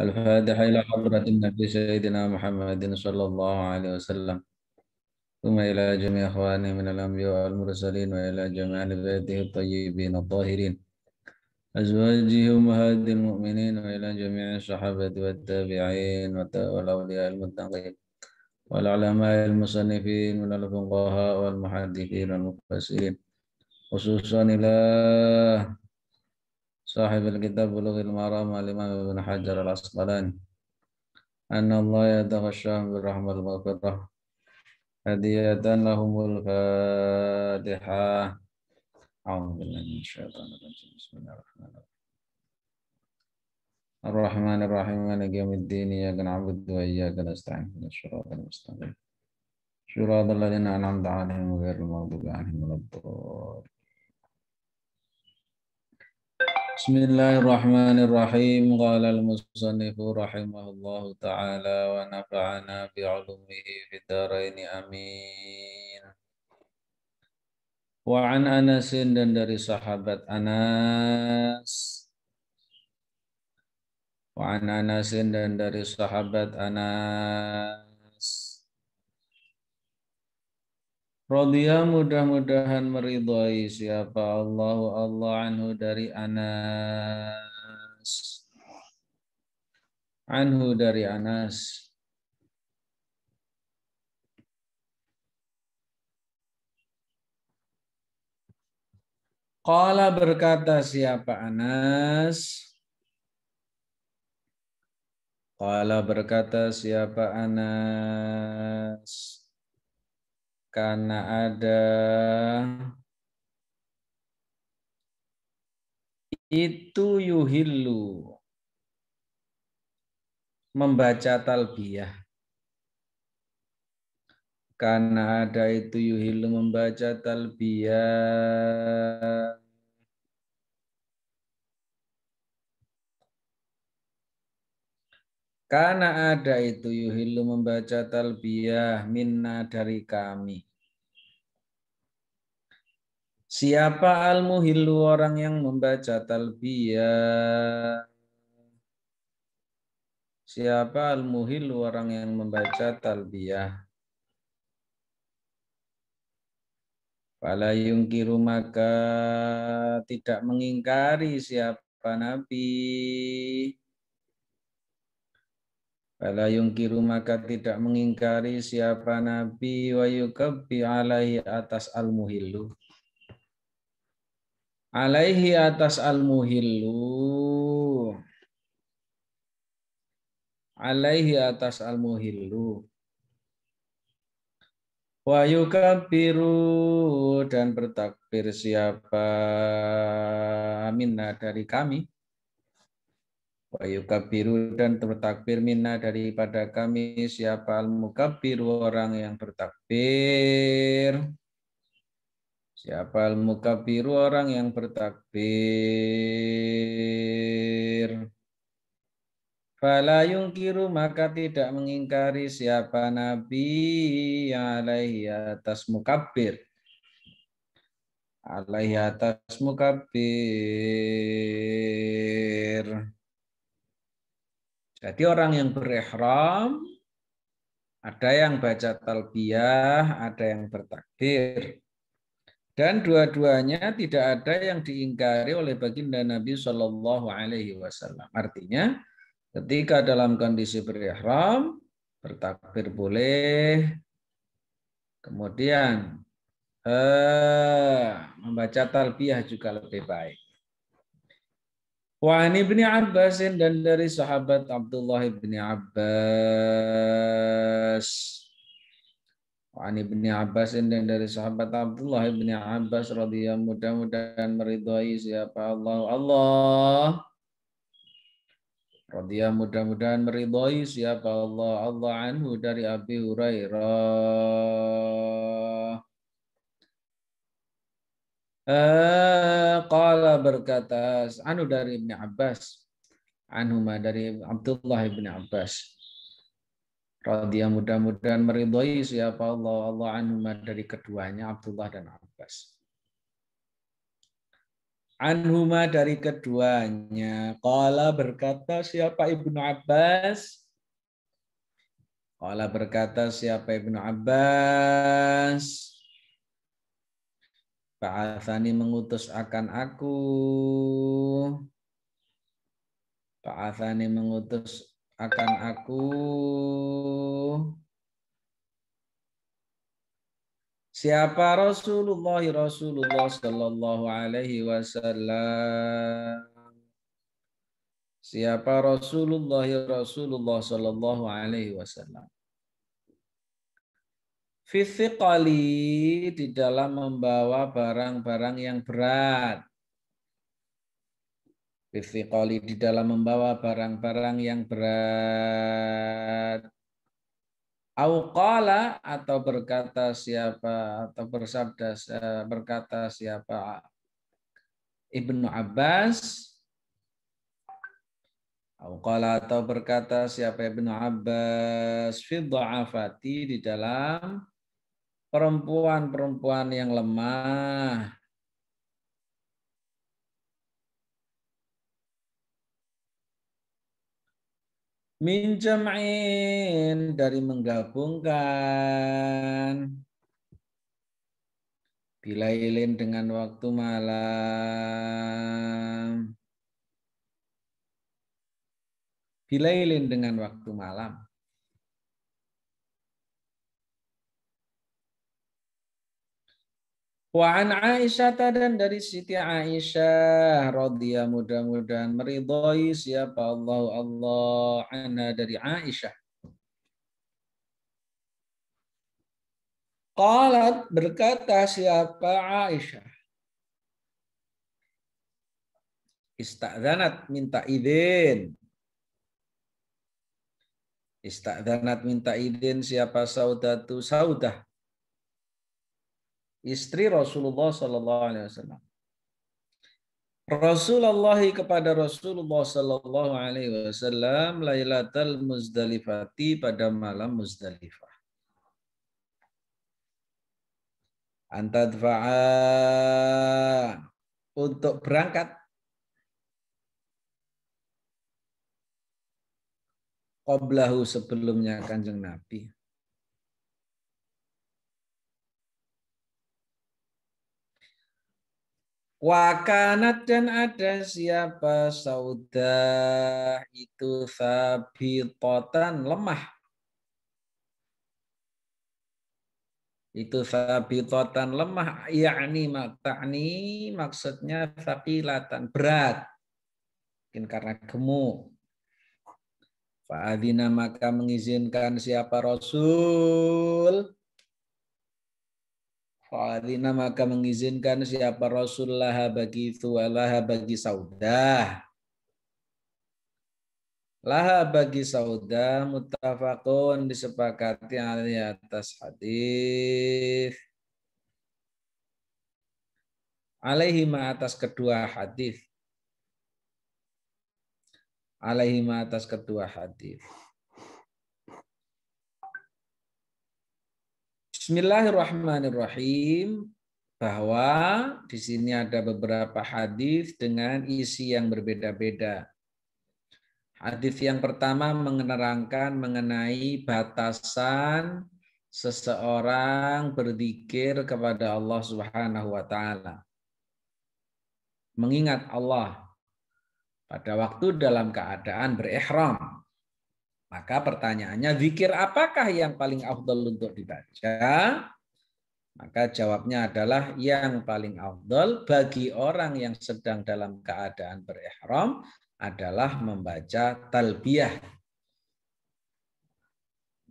الفاتحة إلى حضرة النبي سيدنا محمد صلى الله عليه وسلم ثم إلى جميع إخواني من الأنبياء والمرسلين وإلى جميع بيته الطيبين الطاهرين أزواجه أمهات المؤمنين وإلى جميع الصحابة والتابعين والأولياء المتقين والعلماء المصنفين من الفقهاء والمحدثين والمفسرين خصوصا إلى صاحب الكتاب بلوغ المرام الإمام ابن حجر العسقلاني أن الله يدغ الشام بالرحمة المغفرة هدية لهم الفاتحة أعوذ بالله من الشيطان الرجيم بسم الله الرحمن الرحيم الرحمن الرحيم مالك يوم الدين إياك نعبد وإياك نستعين من الصراط المستقيم صراط الذين أنعمت عليهم غير المغضوب عليهم ولا الضالين Bismillahirrahmanirrahim. Qala al-musannif rahimahullahu taala wa nafa'ana bi 'ulumihi fid dharain amin. Wa an Anas dan dari sahabat Anas. Wa an Anas dan dari sahabat Anas. Rodhiya mudah-mudahan meridhai siapa Allahu Allah anhu dari Anas. Anhu dari Anas. kala berkata siapa Anas? kala berkata siapa Anas? karena ada itu yuhillu membaca talbiyah karena ada itu yuhillu membaca talbiyah Karena ada itu yuhilu membaca talbiyah minna dari kami. Siapa al orang yang membaca talbiyah? Siapa al orang yang membaca talbiyah? Fala yungkiru maka tidak mengingkari siapa Nabi Fala yungkiru maka tidak mengingkari siapa Nabi wa yukabbi alaihi atas al-muhillu. Alaihi atas al-muhillu. Alaihi atas al-muhillu. Wa yukabbiru dan bertakbir siapa minna dari kami Wa dan bertakbir minna daripada kami siapa al-mukabbir orang yang bertakbir. Siapa al-mukabbiru orang yang bertakbir. Fala yungkiru maka tidak mengingkari siapa Nabi alaihi atas mukabbir. Alaihi atas mukabbir. Jadi orang yang berihram ada yang baca talbiyah, ada yang bertakbir. Dan dua-duanya tidak ada yang diingkari oleh baginda Nabi Shallallahu Alaihi Wasallam. Artinya, ketika dalam kondisi berihram, bertakbir boleh, kemudian eh, membaca talbiyah juga lebih baik. Wa an ibni Abbasin dan dari sahabat Abdullah ibni Abbas. Wa an ibni Abbasin dan dari sahabat Abdullah ibni Abbas radhiyallahu mudah-mudahan meridhai siapa Allah Allah. Radhiya mudah-mudahan meridhai siapa Allah Allah anhu dari Abi Hurairah. Eh, qala berkata anu dari Ibnu Abbas anhuma dari Abdullah Ibnu Abbas radhiyah mudah-mudahan meridhoi siapa Allah Allah anhuma dari keduanya Abdullah dan Abbas anhuma dari keduanya qala berkata siapa Ibnu Abbas qala berkata siapa Ibnu Abbas Ba'athani mengutus akan aku. Ba'athani mengutus akan aku. Siapa Rasulullah Rasulullah Sallallahu Alaihi Wasallam. Siapa Rasulullah Rasulullah Sallallahu Alaihi Wasallam. Fisikali di dalam membawa barang-barang yang berat. Fisikali di dalam membawa barang-barang yang berat. Aukala atau berkata siapa atau bersabda berkata siapa Ibnu Abbas Aukala atau berkata siapa Ibnu Abbas fi di dalam perempuan-perempuan yang lemah. minjamin dari menggabungkan. ilin dengan waktu malam. ilin dengan waktu malam. Wa an Aisyah dan dari Siti Aisyah radhiyallahu mudah-mudahan meridois siapa Allah Allah ana dari Aisyah. Qalat berkata siapa Aisyah? Istazanat minta izin. Istazanat minta izin siapa saudatu saudah istri Rasulullah Sallallahu Alaihi Wasallam. Rasulullah kepada Rasulullah Sallallahu Alaihi Wasallam Lailatul Muzdalifati pada malam Muzdalifah. Antadfa'a untuk berangkat Qoblahu sebelumnya kanjeng Nabi. Wakanat dan ada siapa sauda itu sabitotan lemah. Itu sabitotan lemah, yakni makta'ni maksudnya sabilatan berat. Mungkin karena gemuk. Fa'adina maka mengizinkan siapa Rasul Fa'adina maka mengizinkan siapa Rasulullah bagi tualaha bagi saudah. Laha bagi saudah mutafakun disepakati atas hadis. Alaihi ma atas kedua hadis. Alaihi ma atas kedua hadis. Bismillahirrahmanirrahim bahwa di sini ada beberapa hadis dengan isi yang berbeda-beda. Hadis yang pertama menerangkan mengenai batasan seseorang berzikir kepada Allah Subhanahu wa taala. Mengingat Allah pada waktu dalam keadaan berihram. Maka pertanyaannya, zikir apakah yang paling afdol untuk dibaca? Maka jawabnya adalah yang paling afdol bagi orang yang sedang dalam keadaan berihram adalah membaca talbiyah.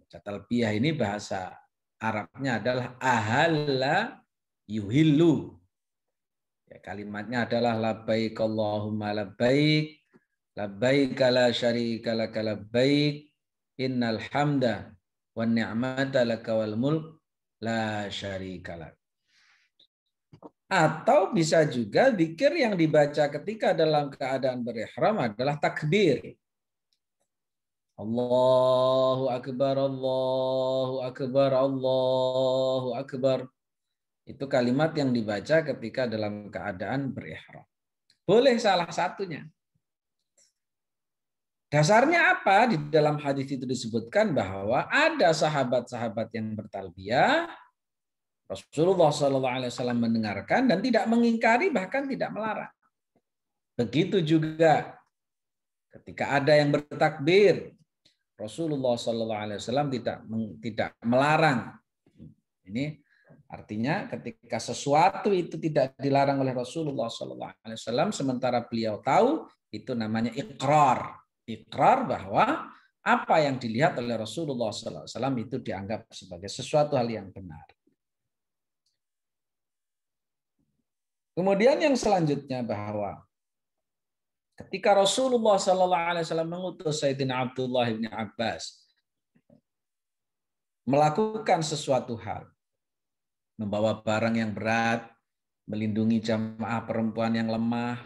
Baca talbiyah ini bahasa Arabnya adalah ahalla yuhillu. Ya, kalimatnya adalah labbaik Allahumma labbaik, labbaik la syarika labbaik, Innal hamda wa ni'mata laka wal mulk la syarikalah. Atau bisa juga zikir yang dibaca ketika dalam keadaan berihram adalah takbir. Allahu akbar, Allahu akbar, Allahu akbar. Itu kalimat yang dibaca ketika dalam keadaan berihram. Boleh salah satunya. Dasarnya apa? Di dalam hadis itu disebutkan bahwa ada sahabat-sahabat yang bertalbiyah. Rasulullah SAW mendengarkan dan tidak mengingkari bahkan tidak melarang. Begitu juga ketika ada yang bertakbir, Rasulullah SAW tidak tidak melarang. Ini artinya ketika sesuatu itu tidak dilarang oleh Rasulullah SAW, sementara beliau tahu itu namanya ikrar ikrar bahwa apa yang dilihat oleh Rasulullah SAW itu dianggap sebagai sesuatu hal yang benar. Kemudian yang selanjutnya bahwa ketika Rasulullah SAW mengutus Sayyidina Abdullah bin Abbas melakukan sesuatu hal, membawa barang yang berat, melindungi jamaah perempuan yang lemah.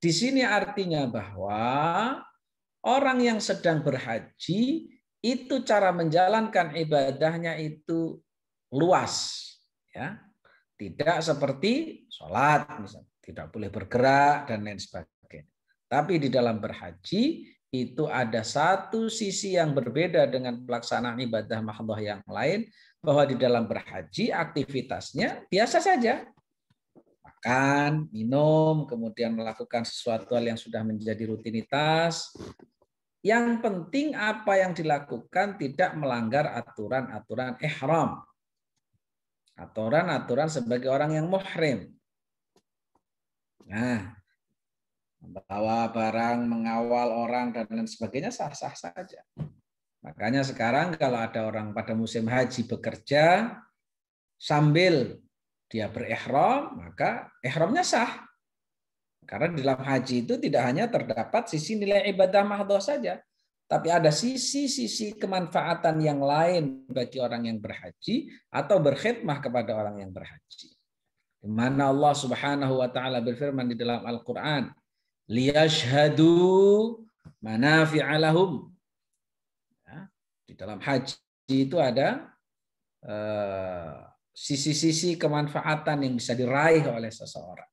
Di sini artinya bahwa orang yang sedang berhaji itu cara menjalankan ibadahnya itu luas ya tidak seperti sholat misalnya tidak boleh bergerak dan lain sebagainya tapi di dalam berhaji itu ada satu sisi yang berbeda dengan pelaksanaan ibadah mahdoh yang lain bahwa di dalam berhaji aktivitasnya biasa saja makan, minum, kemudian melakukan sesuatu hal yang sudah menjadi rutinitas. Yang penting apa yang dilakukan tidak melanggar aturan-aturan ihram. Aturan-aturan sebagai orang yang muhrim. Nah, membawa barang, mengawal orang, dan lain sebagainya sah-sah saja. Makanya sekarang kalau ada orang pada musim haji bekerja, sambil dia berihram, maka ihramnya sah. Karena di dalam haji itu tidak hanya terdapat sisi nilai ibadah mahdoh saja, tapi ada sisi-sisi kemanfaatan yang lain bagi orang yang berhaji atau berkhidmah kepada orang yang berhaji. Di mana Allah Subhanahu wa taala berfirman di dalam Al-Qur'an, "Liyashhadu manafi'alahum." Ya, di dalam haji itu ada eh, sisi-sisi kemanfaatan yang bisa diraih oleh seseorang.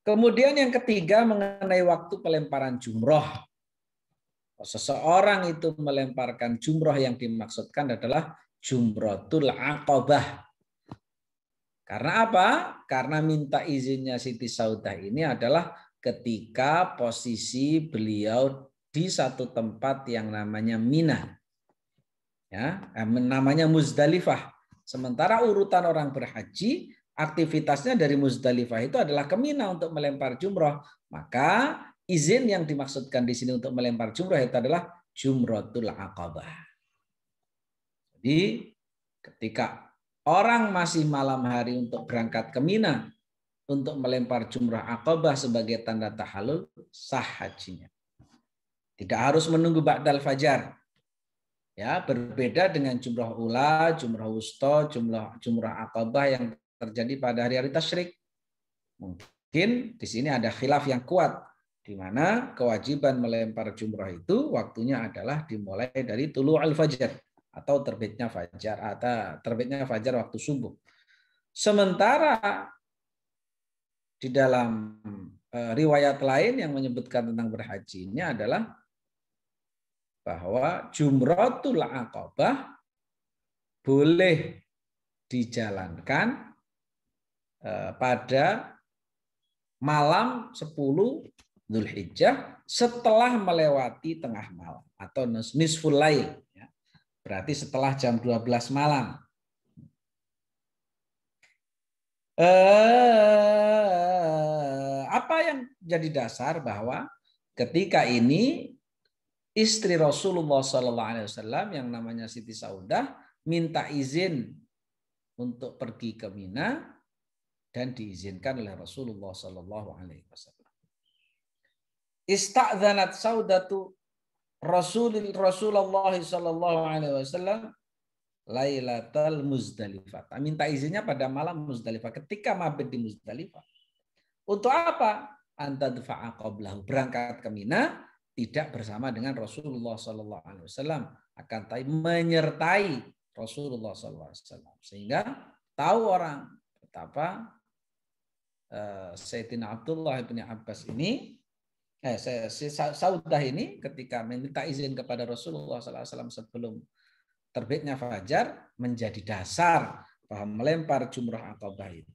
Kemudian yang ketiga mengenai waktu pelemparan jumroh. Seseorang itu melemparkan jumroh yang dimaksudkan adalah jumrotul akobah. Karena apa? Karena minta izinnya Siti Saudah ini adalah ketika posisi beliau di satu tempat yang namanya Mina. Ya, eh, namanya Muzdalifah. Sementara urutan orang berhaji aktivitasnya dari Muzdalifah itu adalah ke Mina untuk melempar jumroh. Maka izin yang dimaksudkan di sini untuk melempar jumroh itu adalah jumroh jumrotul aqabah. Jadi ketika orang masih malam hari untuk berangkat ke Mina untuk melempar jumroh akobah sebagai tanda tahalul sah hajinya. Tidak harus menunggu ba'dal fajar. Ya, berbeda dengan jumlah ula, jumlah wusta, jumlah jumrah akabah yang terjadi pada hari-hari tasyrik. Mungkin di sini ada khilaf yang kuat di mana kewajiban melempar jumrah itu waktunya adalah dimulai dari tulu al fajar atau terbitnya fajar atau terbitnya fajar waktu subuh. Sementara di dalam eh, riwayat lain yang menyebutkan tentang berhajinya adalah bahwa jumratul akobah boleh dijalankan e, pada malam 10 Zulhijjah setelah melewati tengah malam atau nisful lail. Ya. Berarti setelah jam 12 malam. E, apa yang jadi dasar bahwa ketika ini istri Rasulullah Sallallahu Alaihi Wasallam yang namanya Siti Saudah minta izin untuk pergi ke Mina dan diizinkan oleh Rasulullah Sallallahu Alaihi Wasallam. Istadzanat Saudatu Rasulil Rasulullah Sallallahu Alaihi Wasallam Lailatul Muzdalifah. Minta izinnya pada malam Muzdalifah ketika mabit di Muzdalifah. Untuk apa? Anta qablahu. Berangkat ke Mina tidak bersama dengan Rasulullah Sallallahu Alaihi Wasallam akan tapi menyertai Rasulullah Sallallahu Alaihi Wasallam sehingga tahu orang betapa uh, Sayyidina Abdullah bin Abbas ini eh si Saudah ini ketika meminta izin kepada Rasulullah Sallallahu Alaihi Wasallam sebelum terbitnya fajar menjadi dasar bahwa melempar jumrah akobah itu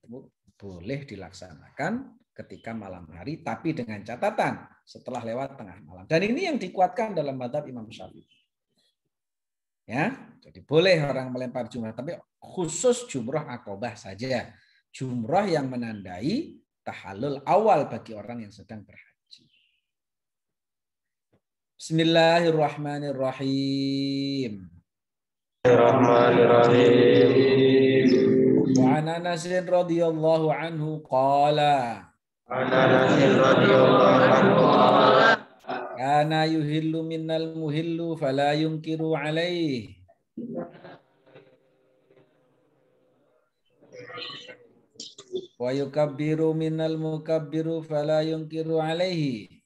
boleh dilaksanakan ketika malam hari, tapi dengan catatan setelah lewat tengah malam. Dan ini yang dikuatkan dalam madhab Imam Syafi'i. Ya, jadi boleh orang melempar jumrah, tapi khusus jumrah akobah saja. Jumrah yang menandai tahalul awal bagi orang yang sedang berhaji. Bismillahirrahmanirrahim. Bismillahirrahmanirrahim. Wa an radhiyallahu anhu qala Kana yuhillu minnal muhillu fala yunkiru alaih. Wa yukabbiru minnal mukabbiru fala yunkiru alaihi.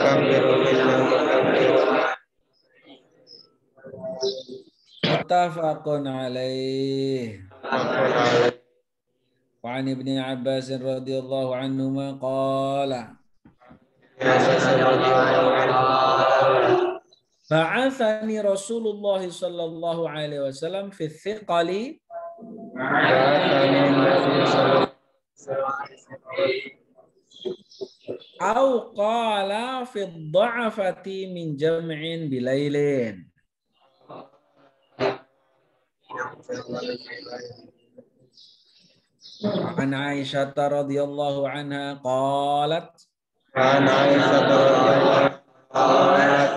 Kabbiru minnal mukabbiru Mutafakun alaih. Mutafakun alaih. وعن ابن عباس رضي الله عنهما قال بعثني رسول الله صلى الله عليه وسلم في الثقل أو قال في الضعفة من جمع بليلين عن عائشة رضي الله عنها قالت عن عائشة رضي الله عنها قالت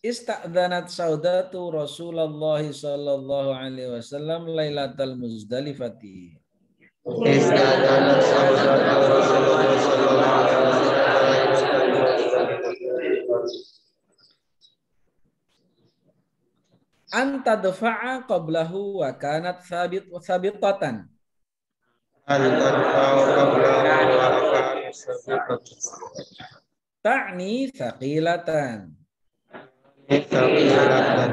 Ista'dhanat saudatu Rasulullah sallallahu alaihi wasallam lailatal muzdalifati. Ista'dhanat saudatu Rasulullah sallallahu alaihi wasallam Anta dafa'a qablahu wa kanat sabit sabitatan. Ta'ni thaqilatan. Thaqilatan.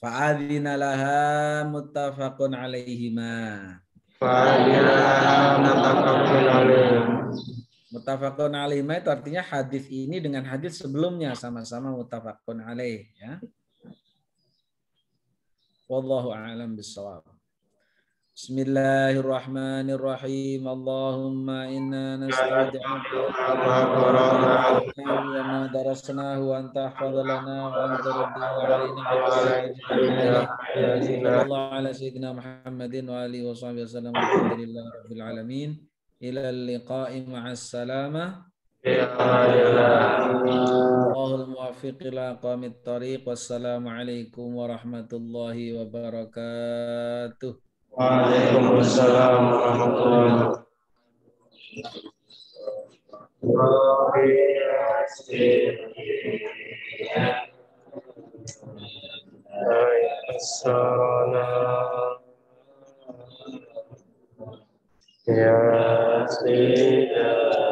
Fa'adhina laha muttafaqun alaihima. Fa'adhina laha alaihima. itu artinya hadis ini dengan hadis sebelumnya sama-sama mutafakun alaih ya. Wallahu a'lam bishawab. بسم الله الرحمن الرحيم اللهم إنا نستودعك وما درسناه وأن تحفظ لنا وأن ترد علينا الله على سيدنا محمد وآله وصحبه وسلم الحمد لله رب العالمين إلى اللقاء مع السلامة الله الموفق إلى قام الطريق والسلام عليكم ورحمة الله وبركاته Waalaikumsalam warahmatullahi wabarakatuh. Ya